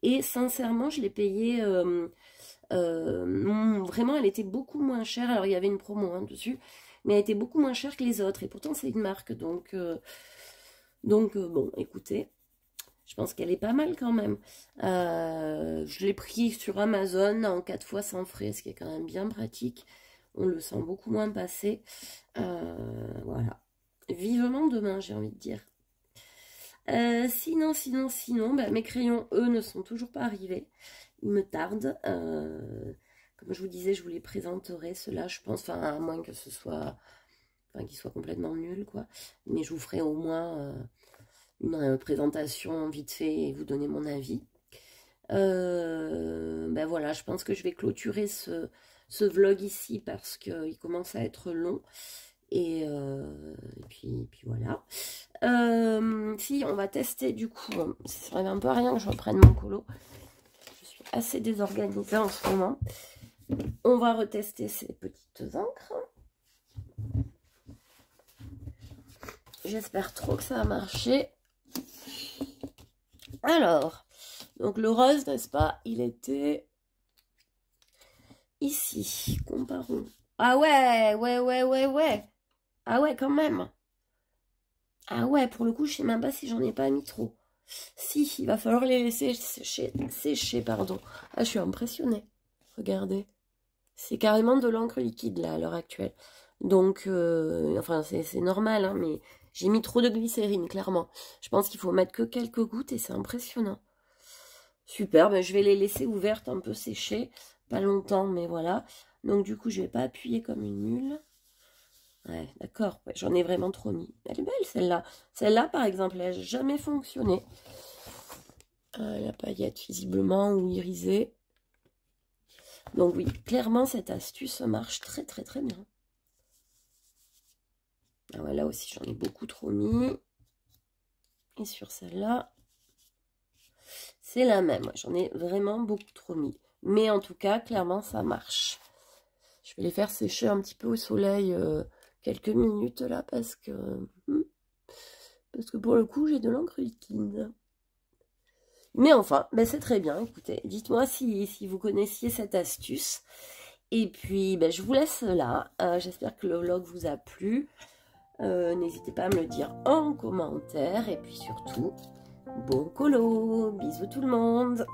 Et sincèrement, je l'ai payé... vraiment, elle était beaucoup moins chère. Alors, il y avait une promo hein, dessus, mais elle était beaucoup moins chère que les autres. Et pourtant, c'est une marque. Donc, donc bon, écoutez. Je pense qu'elle est pas mal quand même. Euh, je l'ai pris sur Amazon en 4 fois sans frais, ce qui est quand même bien pratique. On le sent beaucoup moins passer. Euh, voilà. Vivement demain, j'ai envie de dire. Euh, sinon, sinon, sinon, bah, mes crayons, eux, ne sont toujours pas arrivés. Ils me tardent. comme je vous disais, je vous les présenterai, Cela, je pense, enfin, à moins que ce soit... Enfin, qu'ils soient complètement nuls, quoi. Mais je vous ferai au moins une euh, présentation vite fait et vous donner mon avis. Euh, ben voilà, je pense que je vais clôturer ce, ce vlog ici parce qu'il commence à être long. Et, euh, puis, voilà. si, on va tester du coup. Ça serait un peu à rien que je reprenne mon colo. Je suis assez désorganisée en ce moment. On va retester ces petites encres. J'espère trop que ça a marché. Alors, donc le rose, n'est-ce pas Il était ici. Comparons. Ah ouais, ouais, ouais, ouais, ouais. Ah ouais, quand même. Ah ouais, pour le coup, je sais même pas si j'en ai pas mis trop. Si, il va falloir les laisser sécher, sécher pardon. Ah, je suis impressionnée. Regardez. C'est carrément de l'encre liquide, là, à l'heure actuelle. Donc, euh, enfin, c'est normal, hein, mais j'ai mis trop de glycérine, clairement. Je pense qu'il faut mettre que quelques gouttes et c'est impressionnant. Super, ben je vais les laisser ouvertes, un peu séchées. Pas longtemps, mais voilà. Donc du coup, je vais pas appuyer comme une mule. Ouais, d'accord, j'en ai vraiment trop mis. Elle est belle celle-là. Celle-là, par exemple, elle n'a jamais fonctionné. Ah, la paillette, visiblement, ou irisée. Donc oui, clairement, cette astuce marche très très très bien. Ah là aussi, j'en ai beaucoup trop mis. Et sur celle-là, c'est la même. J'en ai vraiment beaucoup trop mis. Mais en tout cas, clairement, ça marche. Je vais les faire sécher un petit peu au soleil euh, quelques minutes là parce que... Hmm, parce que pour le coup, j'ai de l'encre liquide. Mais enfin, ben c'est très bien. Écoutez, dites-moi si, si, vous connaissiez cette astuce. Et puis, ben, je vous laisse là. Euh, j'espère que le vlog vous a plu. Euh, n'hésitez pas à me le dire en commentaire. Et puis surtout, bon colo Bisous tout le monde